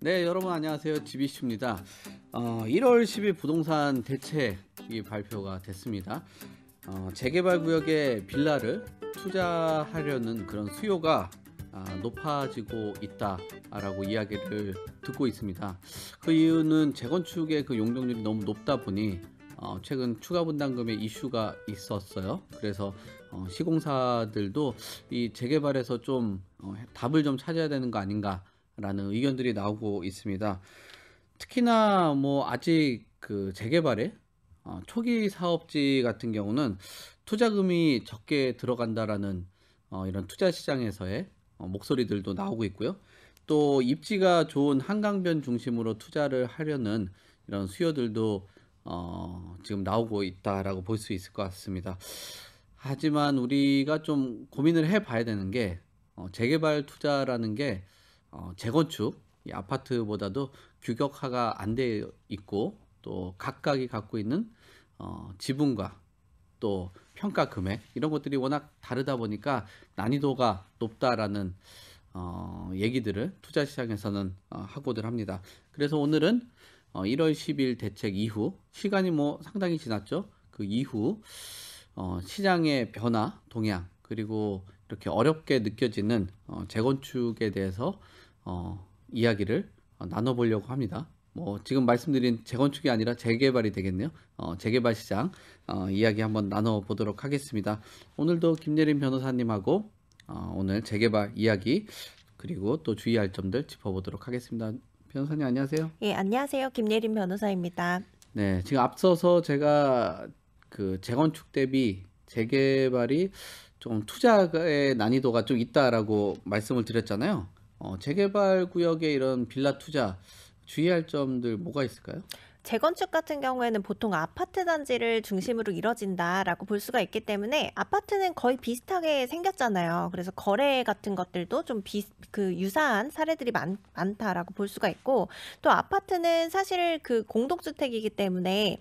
네 여러분 안녕하세요 지비슈입니다 어, 1월 10일 부동산 대책이 발표가 됐습니다 어, 재개발 구역에 빌라를 투자하려는 그런 수요가 아, 높아지고 있다라고 이야기를 듣고 있습니다 그 이유는 재건축의 그 용적률이 너무 높다 보니 어, 최근 추가 분담금의 이슈가 있었어요 그래서 어, 시공사들도 이 재개발에서 좀 어, 답을 좀 찾아야 되는 거 아닌가라는 의견들이 나오고 있습니다. 특히나 뭐 아직 그 재개발에 어, 초기 사업지 같은 경우는 투자금이 적게 들어간다라는 이런 투자 시장에서의 목소리들도 나오고 있고요. 또 입지가 좋은 한강변 중심으로 투자를 하려는 이런 수요들도 어, 지금 나오고 있다라고 볼 수 있을 것 같습니다. 하지만 우리가 좀 고민을 해 봐야 되는 게 어, 재개발 투자라는 게 어, 재건축 아파트보다도 규격화가 안 되어 있고 또 각각이 갖고 있는 어, 지분과 또 평가 금액 이런 것들이 워낙 다르다 보니까 난이도가 높다라는 어, 얘기들을 투자 시장에서는 어, 하고들 합니다. 그래서 오늘은 어, 1월 10일 대책 이후 시간이 뭐 상당히 지났죠. 그 이후 어, 시장의 변화, 동향, 그리고 이렇게 어렵게 느껴지는 어, 재건축에 대해서 어, 이야기를 어, 나눠보려고 합니다. 뭐 지금 말씀드린 재건축이 아니라 재개발이 되겠네요. 어, 재개발 시장 어, 이야기 한번 나눠보도록 하겠습니다. 오늘도 김예림 변호사님하고 어, 오늘 재개발 이야기 그리고 또 주의할 점들 짚어보도록 하겠습니다. 변호사님 안녕하세요. 예 안녕하세요 김예림 변호사입니다. 네 지금 앞서서 제가 그 재건축 대비 재개발이 좀 투자의 난이도가 좀 있다라고 말씀을 드렸잖아요. 어, 재개발 구역에 이런 빌라 투자 주의할 점들 뭐가 있을까요? 재건축 같은 경우에는 보통 아파트 단지를 중심으로 이뤄진다라고 볼 수가 있기 때문에 아파트는 거의 비슷하게 생겼잖아요. 그래서 거래 같은 것들도 좀 비, 그 유사한 사례들이 많, 많다라고 볼 수가 있고 또 아파트는 사실 그 공동주택이기 때문에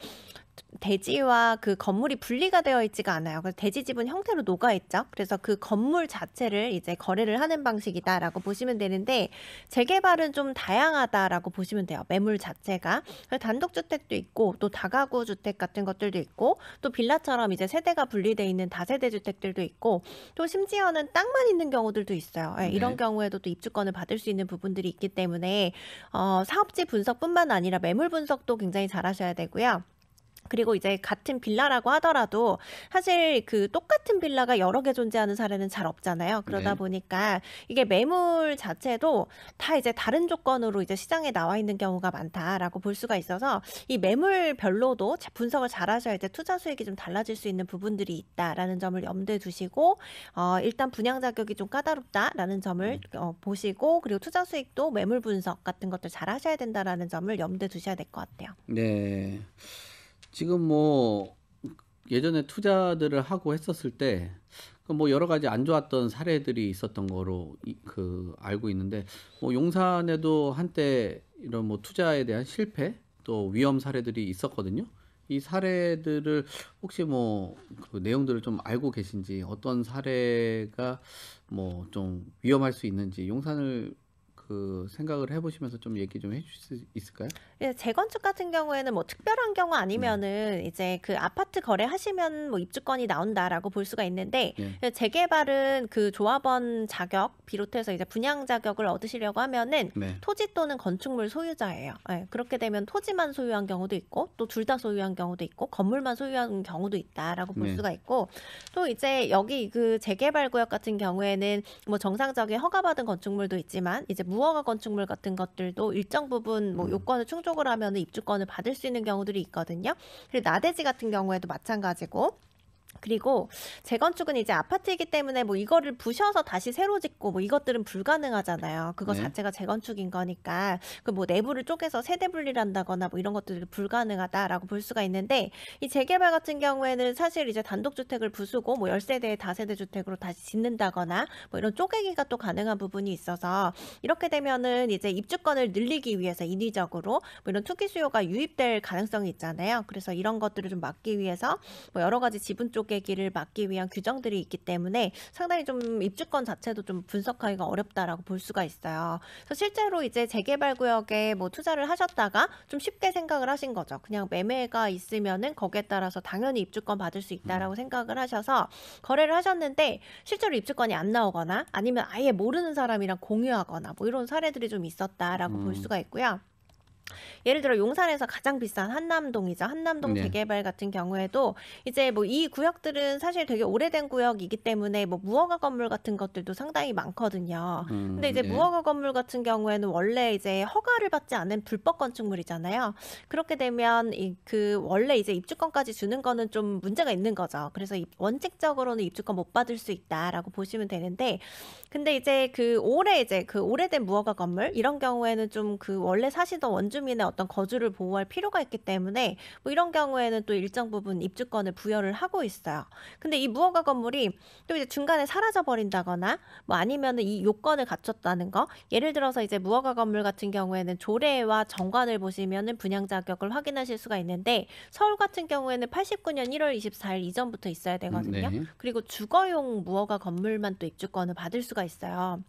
대지와 그 건물이 분리가 되어 있지가 않아요. 그래서 대지 지분 형태로 녹아 있죠. 그래서 그 건물 자체를 이제 거래를 하는 방식이다라고 보시면 되는데 재개발은 좀 다양하다라고 보시면 돼요. 매물 자체가 단독 주택도 있고 또 다가구 주택 같은 것들도 있고 또 빌라처럼 이제 세대가 분리돼 있는 다세대 주택들도 있고 또 심지어는 땅만 있는 경우들도 있어요. 예, 네, 이런 네. 경우에도 또 입주권을 받을 수 있는 부분들이 있기 때문에 어, 사업지 분석뿐만 아니라 매물 분석도 굉장히 잘하셔야 되고요. 그리고 이제 같은 빌라라고 하더라도 사실 그 똑같은 빌라가 여러 개 존재하는 사례는 잘 없잖아요. 그러다 네. 보니까 이게 매물 자체도 다 이제 다른 조건으로 이제 시장에 나와 있는 경우가 많다라고 볼 수가 있어서 이 매물별로도 분석을 잘 하셔야 이제 투자 수익이 좀 달라질 수 있는 부분들이 있다라는 점을 염두에 두시고 어 일단 분양 자격이 좀 까다롭다라는 점을 음. 어 보시고 그리고 투자 수익도 매물 분석 같은 것들 잘 하셔야 된다라는 점을 염두에 두셔야 될 것 같아요. 네. 지금 뭐 예전에 투자들을 하고 했었을 때뭐 그 여러 가지 안 좋았던 사례들이 있었던 거로 이, 그 알고 있는데 뭐 용산에도 한때 이런 뭐 투자에 대한 실패 또 위험 사례들이 있었거든요. 이 사례들을 혹시 뭐그 내용들을 좀 알고 계신지 어떤 사례가 뭐 좀 위험할 수 있는지 용산을 그 생각을 해보시면서 좀 얘기 좀 해주실 수 있을까요? 예, 재건축 같은 경우에는 뭐 특별한 경우 아니면은 네. 이제 그 아파트 거래하시면 뭐 입주권이 나온다라고 볼 수가 있는데 네. 예, 재개발은 그 조합원 자격 비롯해서 이제 분양 자격을 얻으시려고 하면은 네. 토지 또는 건축물 소유자예요. 예, 그렇게 되면 토지만 소유한 경우도 있고 또 둘 다 소유한 경우도 있고 건물만 소유한 경우도 있다라고 볼 네. 수가 있고 또 이제 여기 그 재개발 구역 같은 경우에는 뭐 정상적인 허가받은 건축물도 있지만 이제 무 무허가 건축물 같은 것들도 일정 부분 뭐 음. 요건을 충족을 하면 입주권을 받을 수 있는 경우들이 있거든요. 그리고 나대지 같은 경우에도 마찬가지고 그리고 재건축은 이제 아파트이기 때문에 뭐 이거를 부셔서 다시 새로 짓고 뭐 이것들은 불가능하잖아요. 그거 네. 자체가 재건축인 거니까 그뭐 내부를 쪼개서 세대 분리 한다거나 뭐 이런 것들이 불가능하다라고 볼 수가 있는데 이 재개발 같은 경우에는 사실 이제 단독주택을 부수고 뭐 열세대 다세대 주택으로 다시 짓는다거나 뭐 이런 쪼개기가 또 가능한 부분이 있어서 이렇게 되면은 이제 입주권을 늘리기 위해서 인위적으로 뭐 이런 투기 수요가 유입될 가능성이 있잖아요. 그래서 이런 것들을 좀 막기 위해서 뭐 여러 가지 지분 쪽 고객이를 막기 위한 규정들이 있기 때문에 상당히 좀 입주권 자체도 좀 분석하기가 어렵다라고 볼 수가 있어요. 그래서 실제로 이제 재개발 구역에 뭐 투자를 하셨다가 좀 쉽게 생각을 하신 거죠. 그냥 매매가 있으면은 거기에 따라서 당연히 입주권 받을 수 있다라고 음. 생각을 하셔서 거래를 하셨는데 실제로 입주권이 안 나오거나 아니면 아예 모르는 사람이랑 공유하거나 뭐 이런 사례들이 좀 있었다라고 음. 볼 수가 있고요. 예를 들어 용산에서 가장 비싼 한남동이죠. 한남동 네. 재개발 같은 경우에도 이제 뭐 이 구역들은 사실 되게 오래된 구역이기 때문에 뭐 무허가 건물 같은 것들도 상당히 많거든요. 음, 근데 이제 네. 무허가 건물 같은 경우에는 원래 이제 허가를 받지 않은 불법 건축물이잖아요. 그렇게 되면 이, 그 원래 이제 입주권까지 주는 거는 좀 문제가 있는 거죠. 그래서 원칙적으로는 입주권 못 받을 수 있다라고 보시면 되는데 근데 이제 그 오래 이제 그 오래된 무허가 건물 이런 경우에는 좀 그 원래 사시던 원주 주민의 어떤 거주를 보호할 필요가 있기 때문에 뭐 이런 경우에는 또 일정 부분 입주권을 부여를 하고 있어요. 근데 이 무허가 건물이 또 이제 중간에 사라져 버린다거나 뭐 아니면은 이 요건을 갖췄다는 거 예를 들어서 이제 무허가 건물 같은 경우에는 조례와 정관을 보시면은 분양 자격을 확인하실 수가 있는데 서울 같은 경우에는 89년 1월 24일 이전부터 있어야 되거든요. 음, 네. 그리고 주거용 무허가 건물만 또 입주권을 받을 수가 있어요.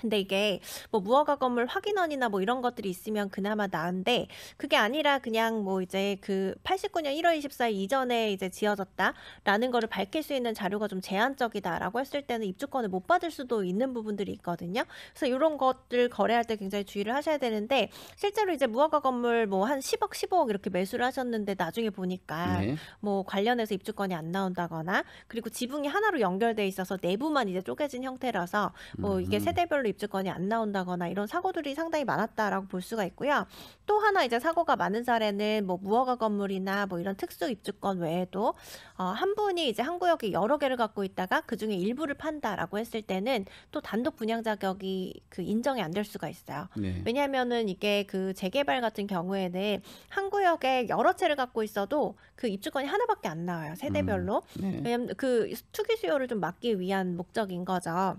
근데 이게 뭐 무허가 건물 확인원이나 뭐 이런 것들이 있으면 그나마 나은데 그게 아니라 그냥 뭐 이제 그 89년 1월 24일 이전에 이제 지어졌다라는 거를 밝힐 수 있는 자료가 좀 제한적이다라고 했을 때는 입주권을 못 받을 수도 있는 부분들이 있거든요. 그래서 이런 것들 거래할 때 굉장히 주의를 하셔야 되는데 실제로 이제 무허가 건물 뭐한 10억 15억 이렇게 매수를 하셨는데 나중에 보니까 네. 뭐 관련해서 입주권이 안 나온다거나 그리고 지붕이 하나로 연결돼 있어서 내부만 이제 쪼개진 형태라서 뭐 이게 음. 세대별로 선불 입주권이 안 나온다거나 이런 사고들이 상당히 많았다라고 볼 수가 있고요. 또 하나 이제 사고가 많은 사례는 뭐 무허가 건물이나 뭐 이런 특수 입주권 외에도 어, 한 분이 이제 한 구역에 여러 개를 갖고 있다가 그 중에 일부를 판다라고 했을 때는 또 단독 분양 자격이 그 인정이 안 될 수가 있어요. 네. 왜냐하면은 이게 그 재개발 같은 경우에는 한 구역에 여러 채를 갖고 있어도 그 입주권이 하나밖에 안 나와요 세대별로. 음. 네. 왜냐면 그 투기 수요를 좀 막기 위한 목적인 거죠.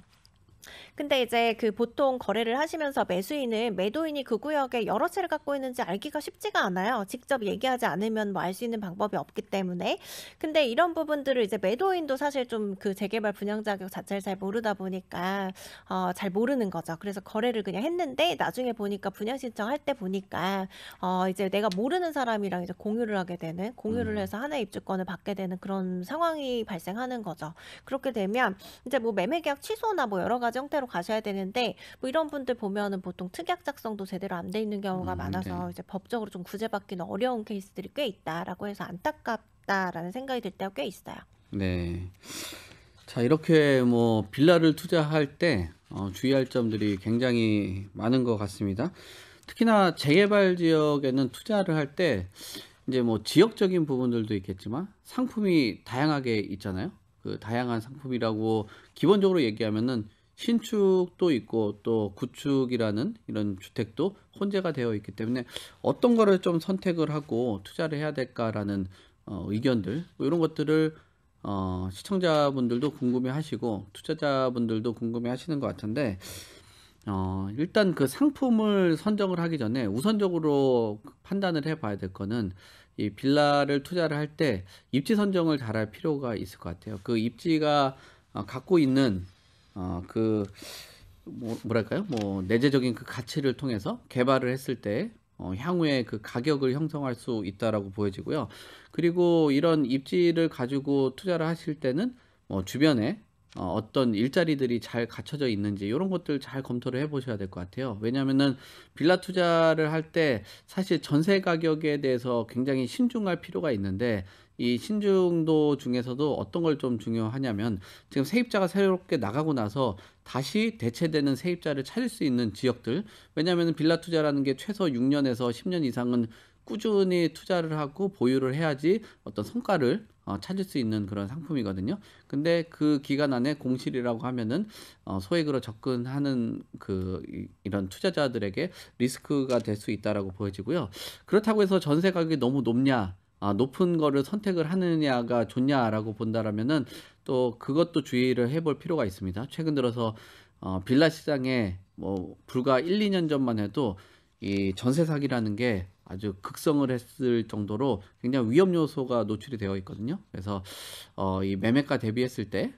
근데 이제 그 보통 거래를 하시면서 매수인은 매도인이 그 구역에 여러 채를 갖고 있는지 알기가 쉽지가 않아요. 직접 얘기하지 않으면 뭐 알 수 있는 방법이 없기 때문에. 근데 이런 부분들을 이제 매도인도 사실 좀 그 재개발 분양 자격 자체를 잘 모르다 보니까 어, 잘 모르는 거죠. 그래서 거래를 그냥 했는데 나중에 보니까 분양 신청할 때 보니까 어, 이제 내가 모르는 사람이랑 이제 공유를 하게 되는 공유를 음. 해서 하나의 입주권을 받게 되는 그런 상황이 발생하는 거죠. 그렇게 되면 이제 뭐 매매 계약 취소나 뭐 여러 가지 과정대로 가셔야 되는데 뭐 이런 분들 보면은 보통 특약 작성도 제대로 안 돼 있는 경우가 음, 많아서 네. 이제 법적으로 좀 구제받기는 어려운 케이스들이 꽤 있다라고 해서 안타깝다라는 생각이 들 때가 꽤 있어요. 네. 자 이렇게 뭐 빌라를 투자할 때 어, 주의할 점들이 굉장히 많은 것 같습니다. 특히나 재개발 지역에는 투자를 할 때 이제 뭐 지역적인 부분들도 있겠지만 상품이 다양하게 있잖아요. 그 다양한 상품이라고 기본적으로 얘기하면은 신축도 있고 또 구축이라는 이런 주택도 혼재가 되어 있기 때문에 어떤 거를 좀 선택을 하고 투자를 해야 될까라는 어, 의견들 뭐 이런 것들을 어, 시청자분들도 궁금해 하시고 투자자분들도 궁금해 하시는 것 같은데 어, 일단 그 상품을 선정을 하기 전에 우선적으로 판단을 해 봐야 될 거는 이 빌라를 투자를 할 때 입지 선정을 잘할 필요가 있을 것 같아요. 그 입지가 어, 갖고 있는 어, 그 뭐, 뭐랄까요? 뭐 내재적인 그 가치를 통해서 개발을 했을 때 어, 향후에 그 가격을 형성할 수 있다라고 보여지고요. 그리고 이런 입지를 가지고 투자를 하실 때는 뭐 주변에 어, 어떤 일자리들이 잘 갖춰져 있는지 이런 것들 잘 검토를 해보셔야 될 것 같아요. 왜냐하면은 빌라 투자를 할 때 사실 전세 가격에 대해서 굉장히 신중할 필요가 있는데 이 신중도 중에서도 어떤 걸 좀 중요하냐면 지금 세입자가 새롭게 나가고 나서 다시 대체되는 세입자를 찾을 수 있는 지역들 왜냐하면 빌라 투자라는 게 최소 6년에서 10년 이상은 꾸준히 투자를 하고 보유를 해야지 어떤 성과를 어, 찾을 수 있는 그런 상품이거든요. 근데 그 기간 안에 공실이라고 하면은 어, 소액으로 접근하는 그 이, 이런 투자자들에게 리스크가 될 수 있다라고 보여지고요. 그렇다고 해서 전세 가격이 너무 높냐? 아, 높은 거를 선택을 하느냐가 좋냐라고 본다라면은 또 그것도 주의를 해 볼 필요가 있습니다. 최근 들어서 어, 빌라 시장에 뭐 불과 1, 2년 전만 해도 이 전세 사기라는 게 아주 극성을 했을 정도로 굉장히 위험 요소가 노출이 되어 있거든요. 그래서 어, 이 매매가 대비했을 때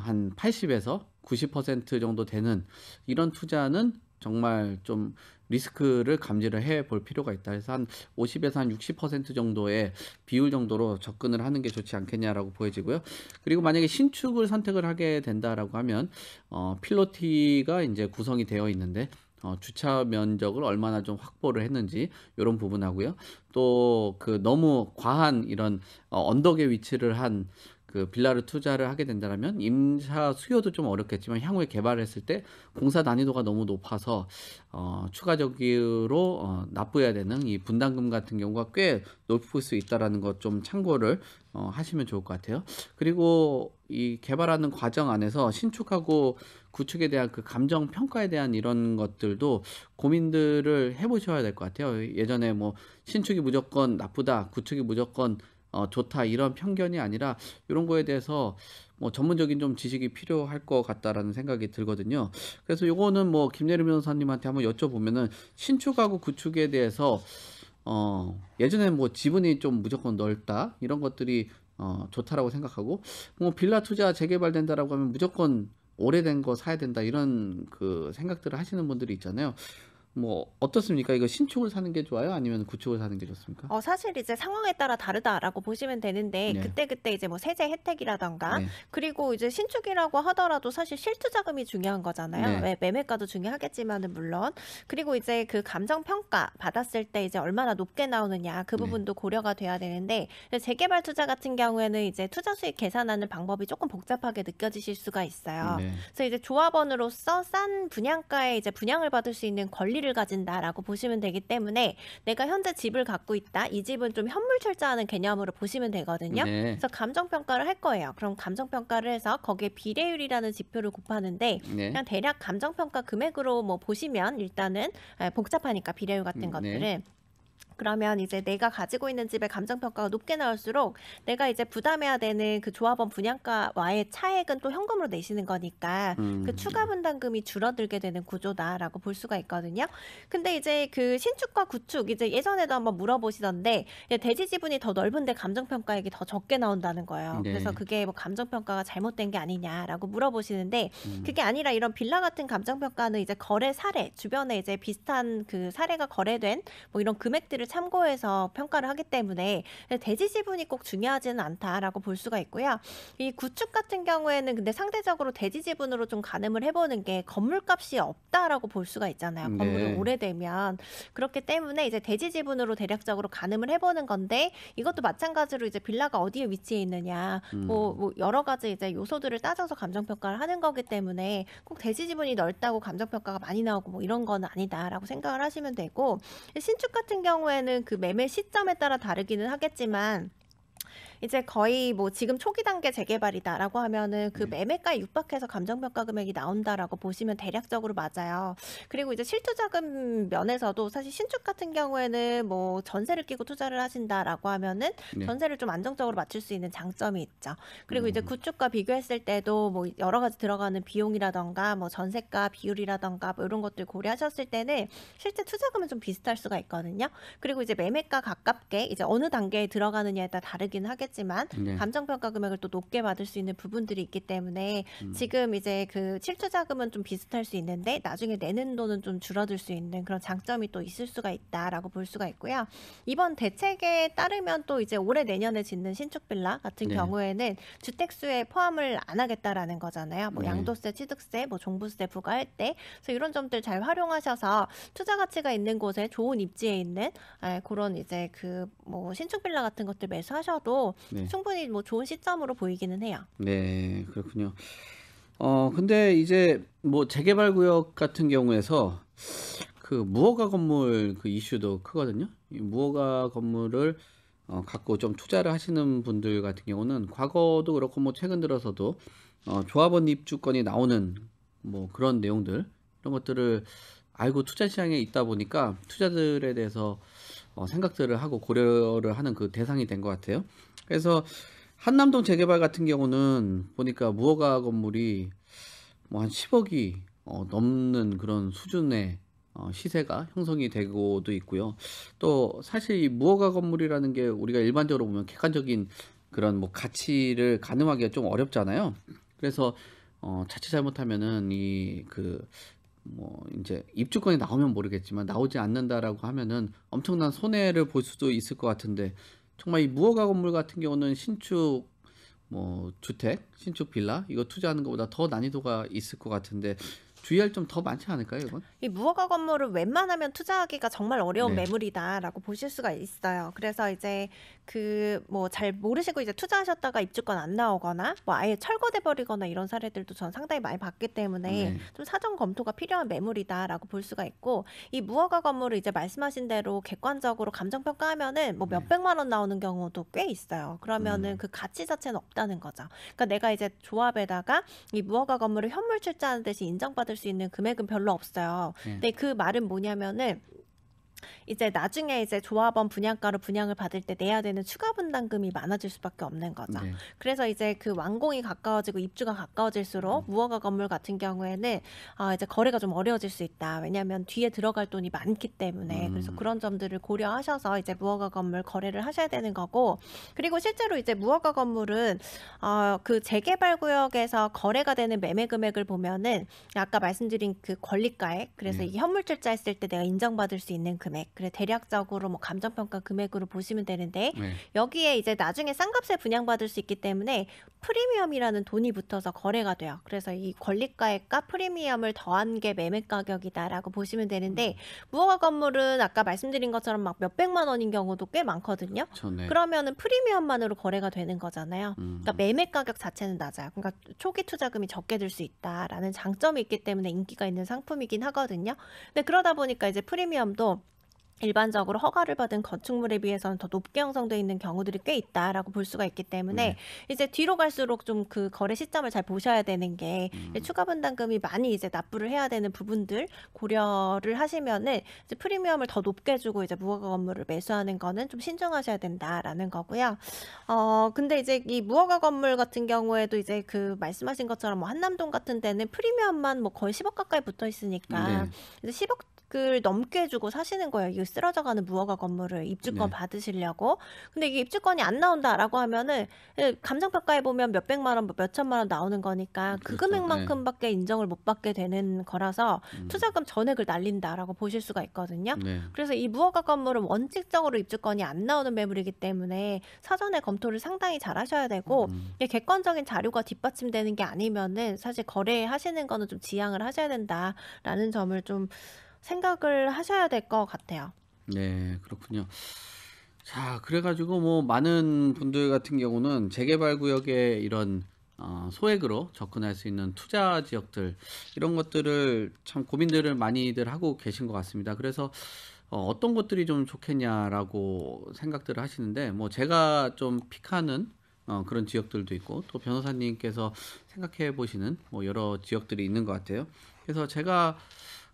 한 80에서 90% 정도 되는 이런 투자는 정말 좀 리스크를 감지를 해 볼 필요가 있다. 해서 한 50에서 한 60% 정도의 비율 정도로 접근을 하는 게 좋지 않겠냐라고 보여지고요. 그리고 만약에 신축을 선택을 하게 된다라고 하면 어, 필로티가 이제 구성이 되어 있는데 어, 주차 면적을 얼마나 좀 확보를 했는지 이런 부분하고요. 또 그 너무 과한 이런 어, 언덕에 위치를 한그 빌라를 투자를 하게 된다면 임사 수요도 좀 어렵겠지만 향후에 개발했을 때 공사 난이도가 너무 높아서 어, 추가적으로 어, 납부해야 되는 이 분담금 같은 경우가 꽤 높을 수 있다라는 것 좀 참고를 어, 하시면 좋을 것 같아요. 그리고 이 개발하는 과정 안에서 신축하고 구축에 대한 그 감정 평가에 대한 이런 것들도 고민들을 해보셔야 될 것 같아요. 예전에 뭐 신축이 무조건 나쁘다, 구축이 무조건 어, 좋다 이런 편견이 아니라 이런 거에 대해서 뭐 전문적인 좀 지식이 필요할 것 같다라는 생각이 들거든요. 그래서 요거는 뭐김예리 변호사님한테 한번 여쭤보면은 신축하고 구축에 대해서 어 예전에 뭐 지분이 좀 무조건 넓다 이런 것들이 어 좋다라고 생각하고 뭐 빌라 투자 재개발된다라고 하면 무조건 오래된 거 사야 된다 이런 그 생각들을 하시는 분들이 있잖아요. 뭐 어떻습니까? 이거 신축을 사는 게 좋아요? 아니면 구축을 사는 게 좋습니까? 어, 사실 이제 상황에 따라 다르다라고 보시면 되는데 네. 그때 그때 이제 뭐 세제 혜택이라던가 네. 그리고 이제 신축이라고 하더라도 사실 실투 자금이 중요한 거잖아요. 네. 매매가도 중요하겠지만은 물론 그리고 이제 그 감정 평가 받았을 때 이제 얼마나 높게 나오느냐 그 네. 부분도 고려가 돼야 되는데 재개발 투자 같은 경우에는 이제 투자 수익 계산하는 방법이 조금 복잡하게 느껴지실 수가 있어요. 네. 그래서 이제 조합원으로서 싼 분양가에 이제 분양을 받을 수 있는 권리를 가치를 가진다라고 보시면 되기 때문에 내가 현재 집을 갖고 있다. 이 집은 좀 현물 철저하는 개념으로 보시면 되거든요. 네. 그래서 감정 평가를 할 거예요. 그럼 감정 평가를 해서 거기에 비례율이라는 지표를 곱하는데 네. 그냥 대략 감정 평가 금액으로 뭐 보시면 일단은 예, 복잡하니까 비례율 같은 음, 네. 것들은 그러면 이제 내가 가지고 있는 집의 감정평가가 높게 나올수록 내가 이제 부담해야 되는 그 조합원 분양가와의 차액은 또 현금으로 내시는 거니까 그 음. 그 추가 분담금이 줄어들게 되는 구조다라고 볼 수가 있거든요. 근데 이제 그 신축과 구축 이제 예전에도 한번 물어보시던데 대지 지분이 더 넓은데 감정평가액이 더 적게 나온다는 거예요. 네. 그래서 그게 뭐 감정평가가 잘못된 게 아니냐라고 물어보시는데 음. 그게 아니라 이런 빌라 같은 감정평가는 이제 거래 사례 주변에 이제 비슷한 그 사례가 거래된 뭐 이런 금액들을 지표를 참고해서 평가를 하기 때문에 대지 지분이 꼭 중요하지는 않다라고 볼 수가 있고요. 이 구축 같은 경우에는 근데 상대적으로 대지 지분으로 좀 가늠을 해보는 게 건물값이 없다라고 볼 수가 있잖아요. 음, 네. 건물이 오래되면 그렇기 때문에 이제 대지 지분으로 대략적으로 가늠을 해보는 건데 이것도 마찬가지로 이제 빌라가 어디에 위치해 있느냐 뭐, 음. 뭐, 뭐 여러 가지 이제 요소들을 따져서 감정 평가를 하는 거기 때문에 꼭 대지 지분이 넓다고 감정 평가가 많이 나오고 뭐 이런 건 아니다라고 생각을 하시면 되고 신축 같은 경우에 경우에는 그 매매 시점에 따라 다르기는 하겠지만 이제 거의 뭐 지금 초기 단계 재개발이다라고 하면은 그 네. 매매가 에 육박해서 감정평가 금액이 나온다라고 보시면 대략적으로 맞아요. 그리고 이제 실투 자금 면에서도 사실 신축 같은 경우에는 뭐 전세를 끼고 투자를 하신다라고 하면은 네. 전세를 좀 안정적으로 맞출 수 있는 장점이 있죠. 그리고 이제 음. 구축과 비교했을 때도 뭐 여러 가지 들어가는 비용이라던가 뭐 전세가 비율이라던가 뭐 이런 것들 고려하셨을 때는 실제 투자금은 좀 비슷할 수가 있거든요. 그리고 이제 매매가 가깝게 이제 어느 단계에 들어가느냐에 따라 다르긴 하겠 하겠지만 네. 감정평가 금액을 또 높게 받을 수 있는 부분들이 있기 때문에 음. 지금 이제 그 실투 자금은 좀 비슷할 수 있는데 나중에 내는 돈은 좀 줄어들 수 있는 그런 장점이 또 있을 수가 있다라고 볼 수가 있고요. 이번 대책에 따르면 또 이제 올해 내년에 짓는 신축 빌라 같은 네. 경우에는 주택수에 포함을 안 하겠다라는 거잖아요. 뭐 네. 양도세, 취득세, 뭐 종부세 부과할 때 그래서 이런 점들 잘 활용하셔서 투자 가치가 있는 곳에 좋은 입지에 있는 아, 그런 이제 그 뭐 신축 빌라 같은 것들 매수하셔도 네. 충분히 뭐 좋은 시점으로 보이기는 해요. 네, 그렇군요. 어, 근데 이제 뭐 재개발 구역 같은 경우에서 그 무허가 건물 그 이슈도 크거든요. 이 무허가 건물을 어, 갖고 좀 투자를 하시는 분들 같은 경우는 과거도 그렇고 뭐 최근 들어서도 어, 조합원 입주권이 나오는 뭐 그런 내용들 이런 것들을 알고 투자 시장에 있다 보니까 투자들에 대해서 어, 생각들을 하고 고려를 하는 그 대상이 된 것 같아요. 그래서 한남동 재개발 같은 경우는 보니까 무허가 건물이 뭐 한 10억이 어, 넘는 그런 수준의 어, 시세가 형성이 되고도 있고요. 또 사실 이 무허가 건물이라는 게 우리가 일반적으로 보면 객관적인 그런 뭐 가치를 가늠하기가 좀 어렵잖아요. 그래서 어, 자칫 잘못하면은 이 그 뭐 이제 입주권이 나오면 모르겠지만 나오지 않는다라고 하면은 엄청난 손해를 볼 수도 있을 것 같은데 정말 이 무허가 건물 같은 경우는 신축 뭐 주택, 신축 빌라 이거 투자하는 것보다 더 난이도가 있을 것 같은데 주의할 점 더 많지 않을까요, 이건? 이 무허가 건물을 웬만하면 투자하기가 정말 어려운 네. 매물이다라고 보실 수가 있어요. 그래서 이제 그 뭐 잘 모르시고 이제 투자하셨다가 입주권 안 나오거나 뭐 아예 철거돼 버리거나 이런 사례들도 전 상당히 많이 봤기 때문에 네. 좀 사전 검토가 필요한 매물이다라고 볼 수가 있고 이 무허가 건물을 이제 말씀하신 대로 객관적으로 감정 평가하면은 뭐 네. 몇백만 원 나오는 경우도 꽤 있어요. 그러면은 음. 그 가치 자체는 없다는 거죠. 그러니까 내가 이제 조합에다가 이 무허가 건물을 현물 출자하는 대신 인정받을 받을 수 있는 금액은 별로 없어요. 네. 근데 그 말은 뭐냐면은 이제 나중에 이제 조합원 분양가로 분양을 받을 때 내야 되는 추가 분담금이 많아질 수밖에 없는 거죠. 네. 그래서 이제 그 완공이 가까워지고 입주가 가까워질수록 음. 무허가 건물 같은 경우에는 아 이제 거래가 좀 어려워질 수 있다. 왜냐하면 뒤에 들어갈 돈이 많기 때문에 음. 그래서 그런 점들을 고려하셔서 이제 무허가 건물 거래를 하셔야 되는 거고 그리고 실제로 이제 무허가 건물은 어그 재개발 구역에서 거래가 되는 매매 금액을 보면은 아까 말씀드린 그 권리가액 그래서 네. 이게 현물출자 했을 때 내가 인정받을 수 있는 그 금액, 그래 대략적으로 뭐 감정평가 금액으로 보시면 되는데 네. 여기에 이제 나중에 싼값에 분양받을 수 있기 때문에 프리미엄이라는 돈이 붙어서 거래가 돼요. 그래서 이 권리가액과 프리미엄을 더한 게 매매 가격이다라고 보시면 되는데 음. 무허가 건물은 아까 말씀드린 것처럼 막 몇백만 원인 경우도 꽤 많거든요. 좋네. 그렇죠, 그러면은 프리미엄만으로 거래가 되는 거잖아요. 음. 그러니까 매매 가격 자체는 낮아요. 그러니까 초기 투자금이 적게 들 수 있다라는 장점이 있기 때문에 인기가 있는 상품이긴 하거든요. 근데 그러다 보니까 이제 프리미엄도 일반적으로 허가를 받은 건축물에 비해서는 더 높게 형성되어 있는 경우들이 꽤 있다라고 볼 수가 있기 때문에 네. 이제 뒤로 갈수록 좀 그 거래 시점을 잘 보셔야 되는 게 음. 추가 분담금이 많이 이제 납부를 해야 되는 부분들 고려를 하시면은 이제 프리미엄을 더 높게 주고 이제 무허가 건물을 매수하는 거는 좀 신중하셔야 된다라는 거고요. 어 근데 이제 이 무허가 건물 같은 경우에도 이제 그 말씀하신 것처럼 뭐 한남동 같은 데는 프리미엄만 뭐 거의 10억 가까이 붙어 있으니까 네. 이제 10억 을 넘게 주고 사시는 거예요. 쓰러져가는 무허가 건물을 입주권 네. 받으시려고. 근데 이게 입주권이 안 나온다라고 하면은 예, 감정평가에 보면 몇 백만 원, 몇 천만 원 나오는 거니까 그 그렇죠. 금액만큼밖에 네. 인정을 못 받게 되는 거라서 음. 투자금 전액을 날린다라고 보실 수가 있거든요. 네. 그래서 이 무허가 건물은 원칙적으로 입주권이 안 나오는 매물이기 때문에 사전에 검토를 상당히 잘 하셔야 되고 음. 객관적인 자료가 뒷받침되는 게 아니면은 사실 거래하시는 거는 좀 지양을 하셔야 된다라는 점을 좀 생각을 하셔야 될 것 같아요. 네, 그렇군요. 자, 그래가지고 뭐 많은 분들 같은 경우는 재개발 구역에 이런 어, 소액으로 접근할 수 있는 투자 지역들 이런 것들을 참 고민들을 많이들 하고 계신 것 같습니다. 그래서 어, 어떤 것들이 좀 좋겠냐라고 생각들을 하시는데 뭐 제가 좀 픽하는 어, 그런 지역들도 있고 또 변호사님께서 생각해 보시는 뭐 여러 지역들이 있는 것 같아요. 그래서 제가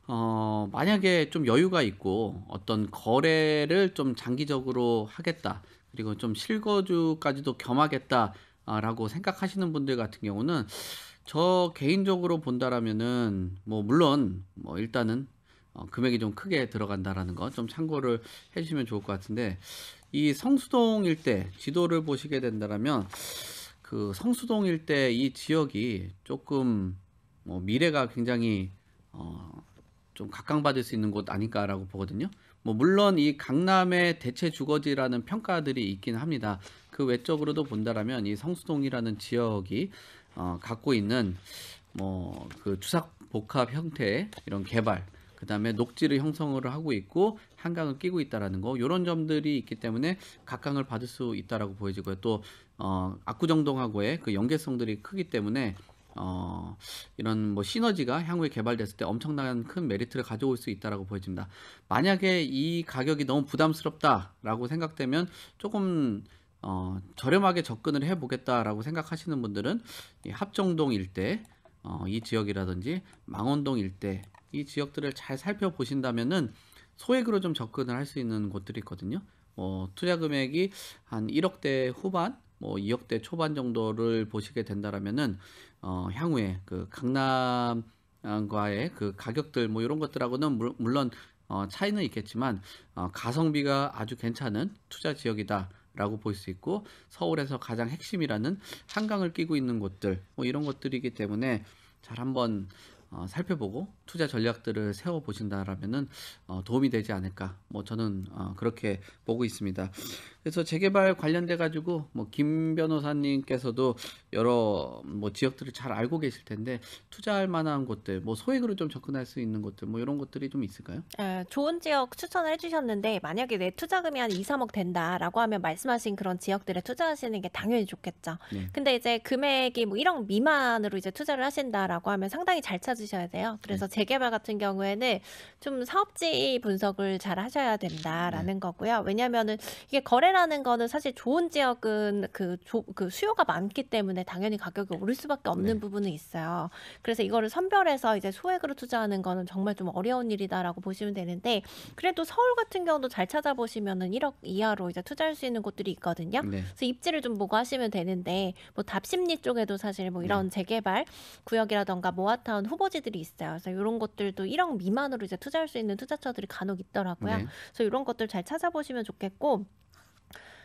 어, 만약에 좀 여유가 있고 어떤 거래를 좀 장기적으로 하겠다. 그리고 좀 실거주까지도 겸하겠다라고 생각하시는 분들 같은 경우는 저 개인적으로 본다라면은 뭐 물론 뭐 일단은 어, 금액이 좀 크게 들어간다라는 것 좀 참고를 해주시면 좋을 것 같은데 이 성수동 일대 지도를 보시게 된다라면 그 성수동 일대 이 지역이 조금 뭐 미래가 굉장히 어, 좀 각광받을 수 있는 곳 아닐까라고 보거든요. 뭐 물론 이 강남의 대체 주거지라는 평가들이 있긴 합니다. 그 외적으로도 본다라면 이 성수동이라는 지역이 어, 갖고 있는 뭐 그 주삭 복합 형태 이런 개발 그 다음에 녹지를 형성을 하고 있고 한강을 끼고 있다라는 거 이런 점들이 있기 때문에 각광을 받을 수 있다라고 보여지고요 또 어, 압구정동하고의 그 연계성들이 크기 때문에 어, 이런 뭐 시너지가 향후에 개발됐을 때 엄청난 큰 메리트를 가져올 수 있다라고 보여집니다. 만약에 이 가격이 너무 부담스럽다라고 생각되면 조금 어, 저렴하게 접근을 해보겠다라고 생각하시는 분들은 이 합정동 일대, 어, 이 지역이라든지 망원동 일대 이 지역들을 잘 살펴보신다면은 소액으로 좀 접근을 할 수 있는 곳들이 있거든요. 뭐 투자 금액이 한 1억대 후반 뭐 2억대 초반 정도를 보시게 된다라면은 어, 향후에 그 강남과의 그 가격들 뭐 이런 것들하고는 물, 론 어, 차이는 있겠지만 어, 가성비가 아주 괜찮은 투자 지역이다. 라고 볼 수 있고 서울에서 가장 핵심이라는 한강을 끼고 있는 곳들 뭐 이런 것들이기 때문에 잘 한번 어, 살펴보고 투자 전략들을 세워 보신다라면은 어, 도움이 되지 않을까 뭐 저는 어, 그렇게 보고 있습니다. 그래서 재개발 관련돼 가지고 뭐 김 변호사님께서도 여러 뭐 지역들을 잘 알고 계실 텐데 투자할 만한 곳들 뭐 소액으로 좀 접근할 수 있는 곳들 뭐 이런 것들이 좀 있을까요? 아, 좋은 지역 추천을 해주셨는데 만약에 내 투자금이 한 2, 3억 된다라고 하면 말씀하신 그런 지역들에 투자하시는 게 당연히 좋겠죠. 네. 근데 이제 금액이 뭐 1억 미만으로 이제 투자를 하신다라고 하면 상당히 잘 찾으셔야 돼요. 그래서 네. 재개발 같은 경우에는 좀 사업지 분석을 잘 하셔야 된다라는 네. 거고요. 왜냐면은 하 이게 거래 해외라는 거는 사실 좋은 지역은 그, 조, 그 수요가 많기 때문에 당연히 가격이 오를 수밖에 없는 네. 부분은 있어요. 그래서 이거를 선별해서 이제 소액으로 투자하는 거는 정말 좀 어려운 일이다라고 보시면 되는데 그래도 서울 같은 경우도 잘 찾아보시면은 1억 이하로 이제 투자할 수 있는 곳들이 있거든요. 네. 그래서 입지를 좀 보고 하시면 되는데 뭐 답심리 쪽에도 사실 뭐 이런 네. 재개발 구역이라던가 모아타운 후보지들이 있어요. 그래서 이런 것들도 1억 미만으로 이제 투자할 수 있는 투자처들이 간혹 있더라고요. 네. 그래서 이런 것들 잘 찾아보시면 좋겠고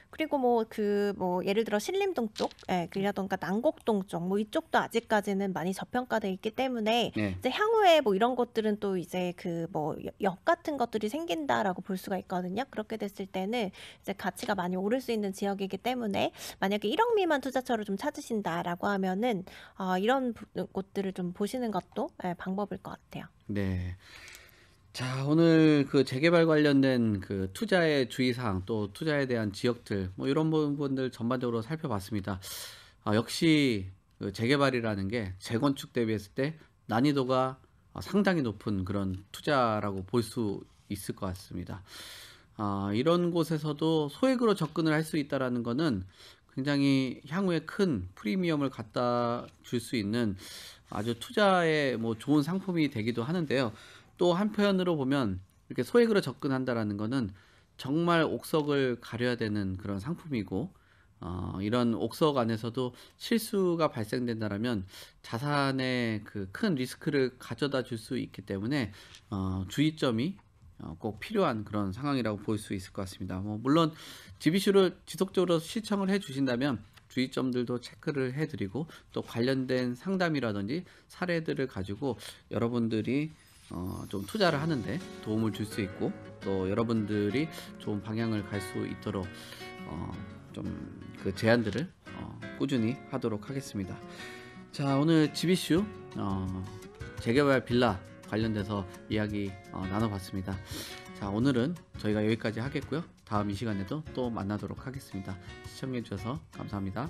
그리고 뭐그뭐 그 뭐 예를 들어 신림동 쪽, 예, 그리라던가 난곡동 쪽, 뭐 이쪽도 아직까지는 많이 저평가돼 있기 때문에 네. 이제 향후에 뭐 이런 것들은 또 이제 그 뭐 역 같은 것들이 생긴다라고 볼 수가 있거든요. 그렇게 됐을 때는 이제 가치가 많이 오를 수 있는 지역이기 때문에 만약에 1억 미만 투자처를 좀 찾으신다라고 하면은 아, 어, 이런 곳들을 좀 보시는 것도 예, 방법일 것 같아요. 네. 자, 오늘 그 재개발 관련된 그 투자의 주의사항 또 투자에 대한 지역들 뭐 이런 부분들 전반적으로 살펴봤습니다. 아, 역시 그 재개발이라는 게 재건축 대비했을 때 난이도가 상당히 높은 그런 투자라고 볼 수 있을 것 같습니다. 아, 이런 곳에서도 소액으로 접근을 할 수 있다라는 것은 굉장히 향후에 큰 프리미엄을 갖다 줄 수 있는 아주 투자에 뭐 좋은 상품이 되기도 하는데요. 또 한편으로 보면 이렇게 소액으로 접근한다라는 거는 정말 옥석을 가려야 되는 그런 상품이고 어, 이런 옥석 안에서도 실수가 발생된다라면 자산에 그큰 리스크를 가져다 줄 수 있기 때문에 어, 주의점이 어, 꼭 필요한 그런 상황이라고 볼 수 있을 것 같습니다. 뭐 물론 GBC를 지속적으로 시청을 해 주신다면 주의점들도 체크를 해드리고 또 관련된 상담이라든지 사례들을 가지고 여러분들이 어, 좀 투자를 하는데 도움을 줄 수 있고 또 여러분들이 좋은 방향을 갈 수 있도록 어, 좀 그 제안들을 어, 꾸준히 하도록 하겠습니다. 자 오늘 지비슈 어, 재개발 빌라 관련돼서 이야기 어, 나눠봤습니다. 자 오늘은 저희가 여기까지 하겠고요. 다음 이 시간에도 또 만나도록 하겠습니다. 시청해주셔서 감사합니다.